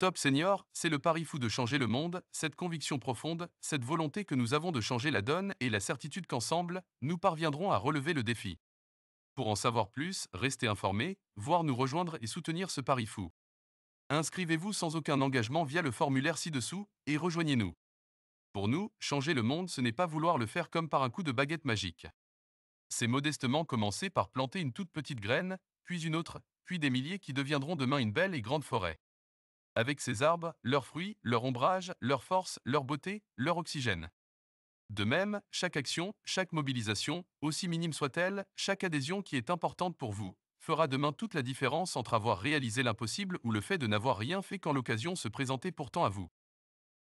Top Senior, c'est le pari fou de changer le monde, cette conviction profonde, cette volonté que nous avons de changer la donne et la certitude qu'ensemble, nous parviendrons à relever le défi. Pour en savoir plus, restez informés, voire nous rejoindre et soutenir ce pari fou. Inscrivez-vous sans aucun engagement via le formulaire ci-dessous et rejoignez-nous. Pour nous, changer le monde, ce n'est pas vouloir le faire comme par un coup de baguette magique. C'est modestement commencer par planter une toute petite graine, puis une autre, puis des milliers qui deviendront demain une belle et grande forêt avec ces arbres, leurs fruits, leur ombrage, leur force, leur beauté, leur oxygène. De même, chaque action, chaque mobilisation, aussi minime soit-elle, chaque adhésion qui est importante pour vous, fera demain toute la différence entre avoir réalisé l'impossible ou le fait de n'avoir rien fait quand l'occasion se présentait pourtant à vous.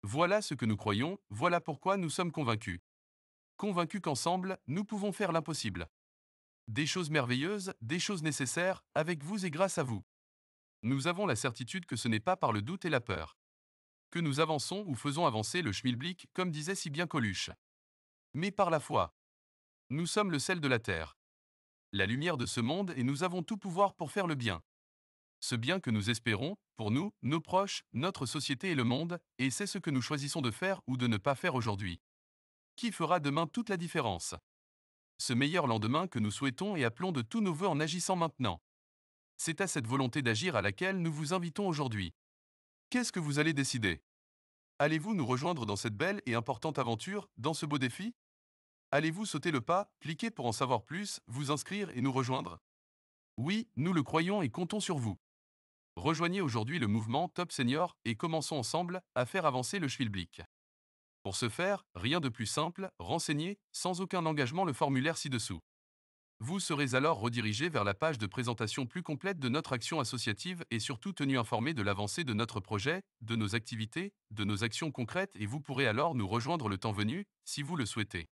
Voilà ce que nous croyons, voilà pourquoi nous sommes convaincus. Convaincus qu'ensemble, nous pouvons faire l'impossible. Des choses merveilleuses, des choses nécessaires, avec vous et grâce à vous. Nous avons la certitude que ce n'est pas par le doute et la peur que nous avançons ou faisons avancer le schmilblick, comme disait si bien Coluche. Mais par la foi. Nous sommes le sel de la terre. La lumière de ce monde et nous avons tout pouvoir pour faire le bien. Ce bien que nous espérons, pour nous, nos proches, notre société et le monde, et c'est ce que nous choisissons de faire ou de ne pas faire aujourd'hui. Qui fera demain toute la différence Ce meilleur lendemain que nous souhaitons et appelons de tous nos voeux en agissant maintenant. C'est à cette volonté d'agir à laquelle nous vous invitons aujourd'hui. Qu'est-ce que vous allez décider Allez-vous nous rejoindre dans cette belle et importante aventure, dans ce beau défi Allez-vous sauter le pas, cliquer pour en savoir plus, vous inscrire et nous rejoindre Oui, nous le croyons et comptons sur vous. Rejoignez aujourd'hui le mouvement Top Senior et commençons ensemble à faire avancer le Schwilblick. Pour ce faire, rien de plus simple, renseignez, sans aucun engagement, le formulaire ci-dessous. Vous serez alors redirigé vers la page de présentation plus complète de notre action associative et surtout tenu informé de l'avancée de notre projet, de nos activités, de nos actions concrètes et vous pourrez alors nous rejoindre le temps venu, si vous le souhaitez.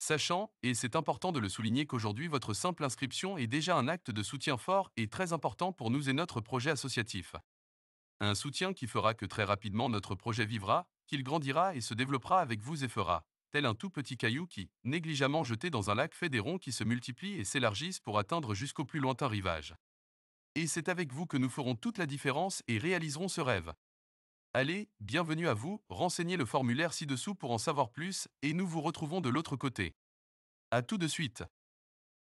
Sachant, et c'est important de le souligner qu'aujourd'hui votre simple inscription est déjà un acte de soutien fort et très important pour nous et notre projet associatif. Un soutien qui fera que très rapidement notre projet vivra, qu'il grandira et se développera avec vous et fera, tel un tout petit caillou qui, négligemment jeté dans un lac, fait des ronds qui se multiplient et s'élargissent pour atteindre jusqu'au plus lointain rivage. Et c'est avec vous que nous ferons toute la différence et réaliserons ce rêve. Allez, bienvenue à vous, renseignez le formulaire ci-dessous pour en savoir plus, et nous vous retrouvons de l'autre côté. A tout de suite.